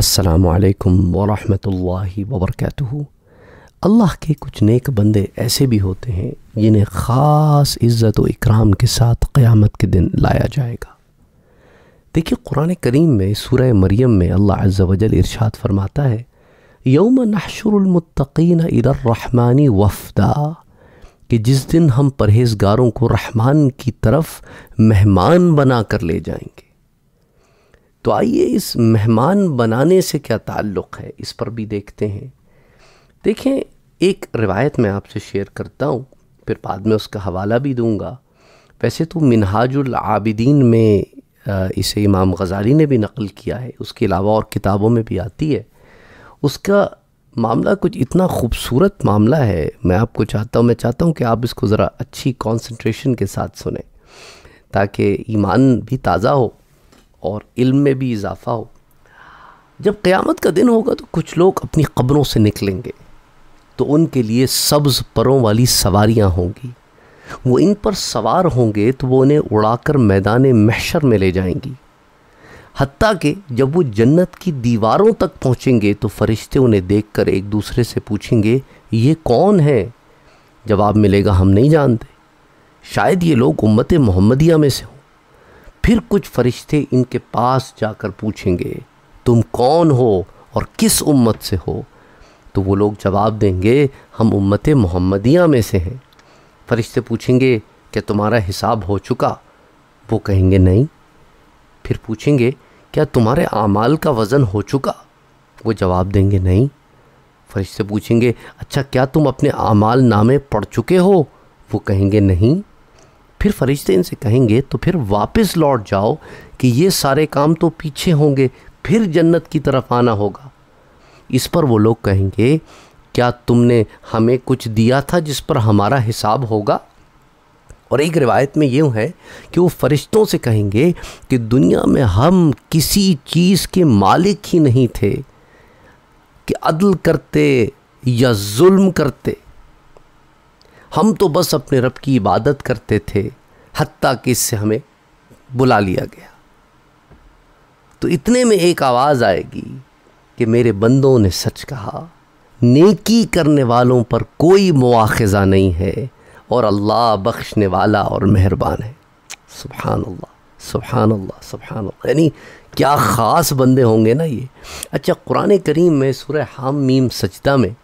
असलकम वरहि वबरक अल्लाह के कुछ नेक बंदे ऐसे भी होते हैं जिन्हें ख़ास इज़्ज़त व इकराम के साथ क़यामत के दिन लाया जाएगा देखिए कुरान करीम में सूर्य मरियम में अल्लाह अज्जवजल इरशाद फरमाता है यौम नशरमतकीन इररहमानी वफदा कि जिस दिन हम परहेजगारों को रहमान की तरफ मेहमान बना कर ले जाएंगे तो आइए इस मेहमान बनाने से क्या ताल्लुक़ है इस पर भी देखते हैं देखें एक रिवायत मैं आपसे शेयर करता हूँ फिर बाद में उसका हवाला भी दूँगा वैसे तो मिनहाजुल आबिदीन में इसे इमाम गजाली ने भी नकल किया है उसके अलावा और किताबों में भी आती है उसका मामला कुछ इतना खूबसूरत मामला है मैं आपको चाहता हूँ मैं चाहता हूँ कि आप इसको ज़रा अच्छी कॉन्सेंट्रेशन के साथ सुने ताकि ईमान भी ताज़ा हो और इल्म में भी इजाफ़ा हो जब क़यामत का दिन होगा तो कुछ लोग अपनी कब्रों से निकलेंगे तो उनके लिए सब्ज़ परों वाली सवारियाँ होंगी वो इन पर सवार होंगे तो वो उन्हें उड़ाकर मैदान महशर में ले जाएंगी हती कि जब वो जन्नत की दीवारों तक पहुँचेंगे तो फरिश्ते उन्हें देख कर एक दूसरे से पूछेंगे ये कौन है जवाब मिलेगा हम नहीं जानते शायद ये लोग उम्मत मोहम्मदिया में से हों फिर कुछ फरिश्ते इनके पास जाकर पूछेंगे तुम कौन हो और किस उम्मत से हो तो वो लोग जवाब देंगे हम उम्मत मोहम्मदिया में से हैं फरिश्ते पूछेंगे क्या तुम्हारा हिसाब हो चुका वो कहेंगे नहीं फिर पूछेंगे क्या तुम्हारे आमाल का वज़न हो चुका वो जवाब देंगे नहीं फरिश्ते पूछेंगे अच्छा क्या तुम अपने आमाल नामे पढ़ चुके हो वो कहेंगे नहीं फिर फरिश्ते इनसे कहेंगे तो फिर वापस लौट जाओ कि ये सारे काम तो पीछे होंगे फिर जन्नत की तरफ आना होगा इस पर वो लोग कहेंगे क्या तुमने हमें कुछ दिया था जिस पर हमारा हिसाब होगा और एक रिवायत में यूँ है कि वो फरिश्तों से कहेंगे कि दुनिया में हम किसी चीज़ के मालिक ही नहीं थे कि अदल करते या जुल्म करते हम तो बस अपने रब की इबादत करते थे हती कि इससे हमें बुला लिया गया तो इतने में एक आवाज़ आएगी कि मेरे बंदों ने सच कहा नेकी करने वालों पर कोई मुआखजा नहीं है और अल्लाह बख्शने वाला और मेहरबान है सुबहान अल्लाह सुबहान अल्लाह सुबहान अल्लाह यानी क्या ख़ास बंदे होंगे ना ये अच्छा कुरान करीम में सुर हाम मीम सजदा में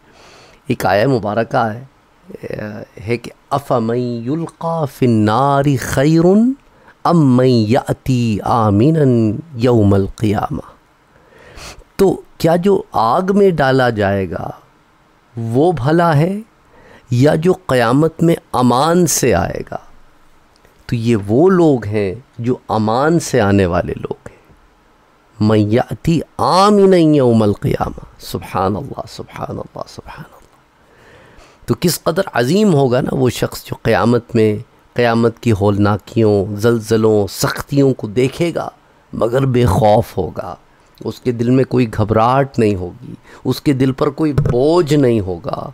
एक आया मुबारक है है कि अफ़मई खैर फ़िन्नारी खैरुन अम यौमल क़ियामा तो क्या जो आग में डाला जाएगा वो भला है या जो क़यामत में अमान से आएगा तो ये वो लोग हैं जो अमान से आने वाले लोग हैं मैयाती आमिन यौमल क़ियामा सुबहान अल्लाह सुबहान सुबहान तो किस कदर अजीम होगा ना वो शख्स जो क़्यामत में क़्यामत की होलनाकियों जलजलों सख्तियों को देखेगा मगर बेखौफ होगा उसके दिल में कोई घबराहट नहीं होगी उसके दिल पर कोई बोझ नहीं होगा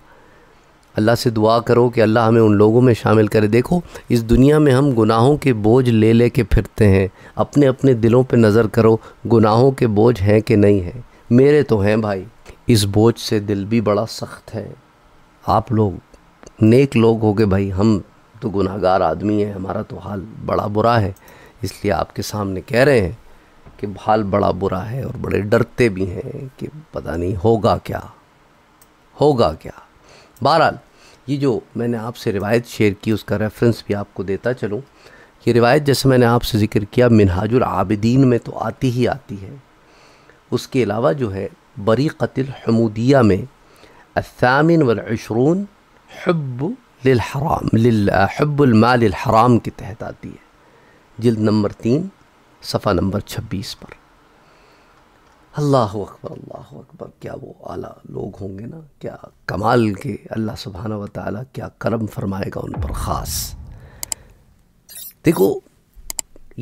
अल्लाह से दुआ करो कि अल्लाह हमें उन लोगों में शामिल करे देखो इस दुनिया में हम गुनाहों के बोझ ले ले के फिरते हैं अपने अपने दिलों पे नज़र करो गुनाहों के बोझ हैं कि नहीं हैं मेरे तो हैं भाई इस बोझ से दिल भी बड़ा सख्त है आप लोग नेक लोग हो गए भाई हम तो गुनाहगार आदमी हैं हमारा तो हाल बड़ा बुरा है इसलिए आपके सामने कह रहे हैं कि हाल बड़ा बुरा है और बड़े डरते भी हैं कि पता नहीं होगा क्या होगा क्या बहरहाल ये जो मैंने आपसे रिवायत शेयर की उसका रेफरेंस भी आपको देता चलूँ ये रिवायत जैसे मैंने आपसे ज़िक्र किया मिनहाजुल आबिदीन में तो आती ही आती है उसके अलावा जो है कतिल हमूदिया में الثامن والعشرون हब लिल हराम लिल हब्बुलमाल हराम के तहत आती है जल्द नंबर तीन सफ़ा नंबर छब्बीस पर अल्लाह अकबर अल्लाह अकबर क्या वो आला लोग होंगे ना क्या कमाल के अल्लाह सुबहाना व ताली क्या करम फरमाएगा उन पर ख़ास देखो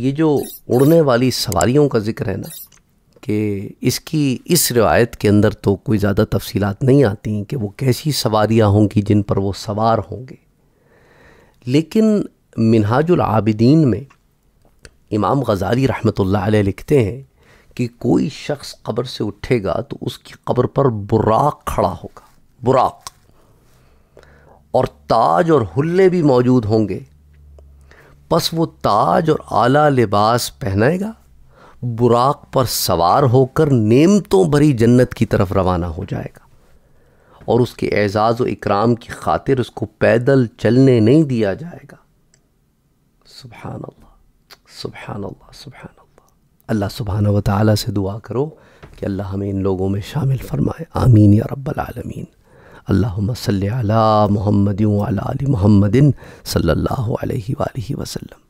ये जो उड़ने वाली सवारियों का ज़िक्र है ना कि इसकी इस रिवायत के अंदर तो कोई ज़्यादा तफसीलात नहीं आती कि वो कैसी सवारियाँ होंगी जिन पर वो सवार होंगे लेकिन मिनहाजुल आबिदीन में इमाम गजाली रहमत ला लिखते हैं कि कोई शख्स कब्र से उठेगा तो उसकी कब्र पर बुराक खड़ा होगा बुराक और ताज और हुल्ले भी मौजूद होंगे बस वो ताज और आला लिबास पहनाएगा बुराक पर सवार होकर नेमतों भरी जन्नत की तरफ रवाना हो जाएगा और उसके एजाज़ व इकराम की खातिर उसको पैदल चलने नहीं दिया जाएगा सुबहान अल्लाह सुबहान अल्लाह सुबहान अल्लाह अल्लाह सुबहान व ताली से दुआ करो कि अल्लाह हमें इन लोगों में शामिल फ़रमाए आमीन या रब्बालमीन अल्लाह सल मोहम्मद आल मोहम्मदिन सल्ला वसम